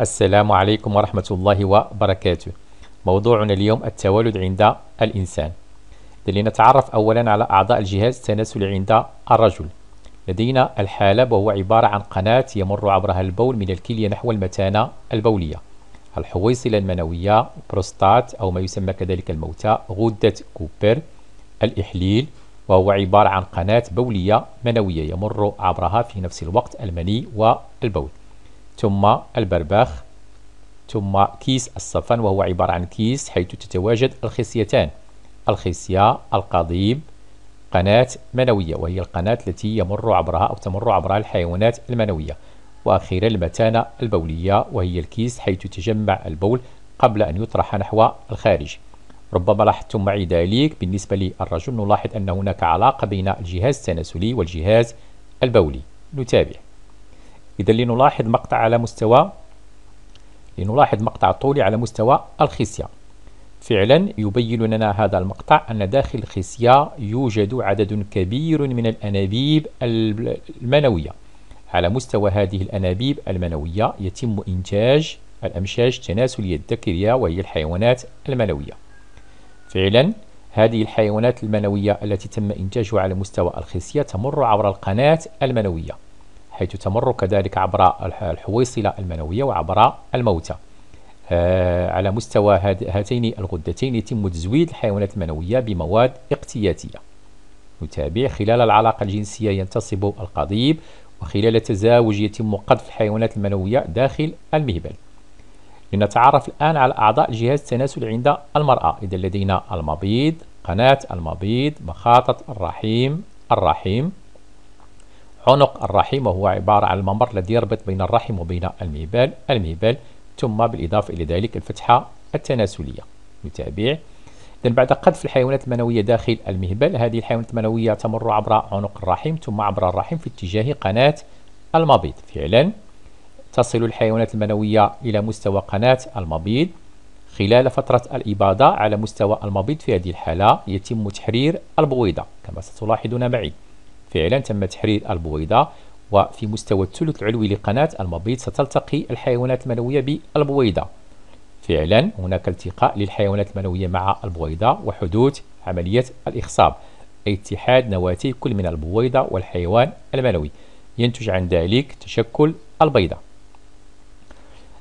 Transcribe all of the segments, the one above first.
السلام عليكم ورحمة الله وبركاته موضوعنا اليوم التوالد عند الإنسان لنتعرف أولا على أعضاء الجهاز التناسلي عند الرجل لدينا الحالب وهو عبارة عن قناة يمر عبرها البول من الكلية نحو المتانة البولية الحويصلة المنوية بروستات أو ما يسمى كذلك الموتى غدة كوبر الإحليل وهو عبارة عن قناة بولية منوية يمر عبرها في نفس الوقت المني والبول ثم البرباخ ثم كيس الصفن وهو عبارة عن كيس حيث تتواجد الخصيتان الخصية القضيب قناة منوية وهي القناة التي يمر عبرها أو تمر عبرها الحيوانات المنوية وأخيرا المتانة البولية وهي الكيس حيث تجمع البول قبل أن يطرح نحو الخارج ربما لاحظتم معي ذلك بالنسبة للرجل نلاحظ أن هناك علاقة بين الجهاز التناسلي والجهاز البولي نتابع إذا لنلاحظ مقطع على مستوى لنلاحظ مقطع طولي على مستوى الخصية فعلا يبين لنا هذا المقطع أن داخل الخصية يوجد عدد كبير من الأنابيب المنوية على مستوى هذه الأنابيب المنوية يتم إنتاج الأمشاج تناسلية الذكرية وهي الحيوانات المنوية فعلا هذه الحيوانات المنوية التي تم إنتاجها على مستوى الخصية تمر عبر القناة المنوية حيث تمر كذلك عبر الحويصلة المنوية وعبر الموتى آه، على مستوى هاتين الغدتين يتم تزويد الحيوانات المنوية بمواد اقتياتية نتابع خلال العلاقة الجنسية ينتصب القضيب وخلال التزاوج يتم قذف الحيوانات المنوية داخل المهبل لنتعرف الآن على أعضاء جهاز التناسل عند المرأة إذا لدينا المبيض قناة المبيض مخاطة الرحيم الرحيم عنق الرحم وهو عبارة عن الممر الذي يربط بين الرحم وبين المهبال المهبل ثم بالإضافة إلى ذلك الفتحة التناسلية متابع إذا بعد قذف الحيوانات المنوية داخل المهبل هذه الحيوانات المنوية تمر عبر عنق الرحم ثم عبر الرحم في اتجاه قناة المبيض فعلا تصل الحيوانات المنوية إلى مستوى قناة المبيض خلال فترة الإباضة على مستوى المبيض في هذه الحالة يتم تحرير البويضة كما ستلاحظون معي فعلا تم تحرير البويضة وفي مستوى الثلث العلوي لقناة المبيض ستلتقي الحيوانات المنوية بالبويضة فعلا هناك التقاء للحيوانات المنوية مع البويضة وحدوث عملية الإخصاب أي اتحاد نواتي كل من البويضة والحيوان المنوي ينتج عن ذلك تشكل البيضة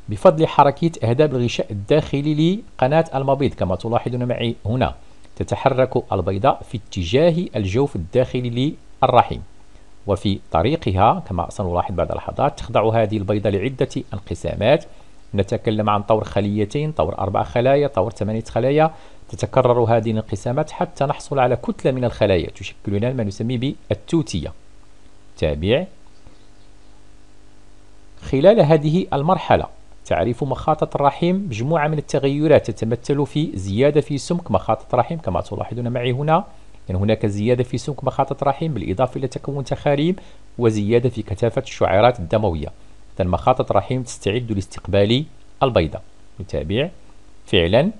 بفضل حركة أهداب الغشاء الداخلي لقناة المبيض كما تلاحظون معي هنا تتحرك البيضة في اتجاه الجوف الداخلي الرحم وفي طريقها كما سنلاحظ بعد لحظات تخضع هذه البيضة لعدة انقسامات نتكلم عن طور خليتين طور أربع خلايا طور ثمانية خلايا تتكرر هذه الانقسامات حتى نحصل على كتلة من الخلايا تشكل لنا ما نسميه بالتوتية تابع خلال هذه المرحلة تعريف مخاطط الرحم مجموعة من التغيرات تتمثل في زيادة في سمك مخاطط الرحم كما تلاحظون معي هنا يعني هناك زيادة في سمك مخاطة الرحم بالإضافة إلى تكون تخاريم وزيادة في كثافة الشعيرات الدموية إذا مخاطة الرحم تستعد لاستقبال البيضة نتابع فعلا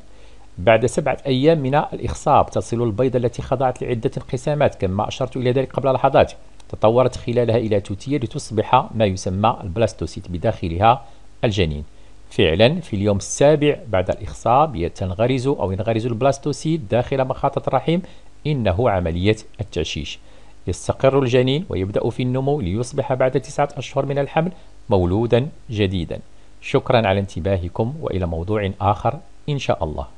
بعد سبعة أيام من الإخصاب تصل البيضة التي خضعت لعدة انقسامات كما أشرت إلى ذلك قبل لحظات تطورت خلالها إلى توتية لتصبح ما يسمى البلاستوسيت بداخلها الجنين فعلا في اليوم السابع بعد الإخصاب تنغرز أو ينغرز البلاستوسيت داخل مخاطة الرحم إنه عملية التشيش يستقر الجنين ويبدأ في النمو ليصبح بعد تسعة أشهر من الحمل مولودا جديدا شكرا على انتباهكم وإلى موضوع آخر إن شاء الله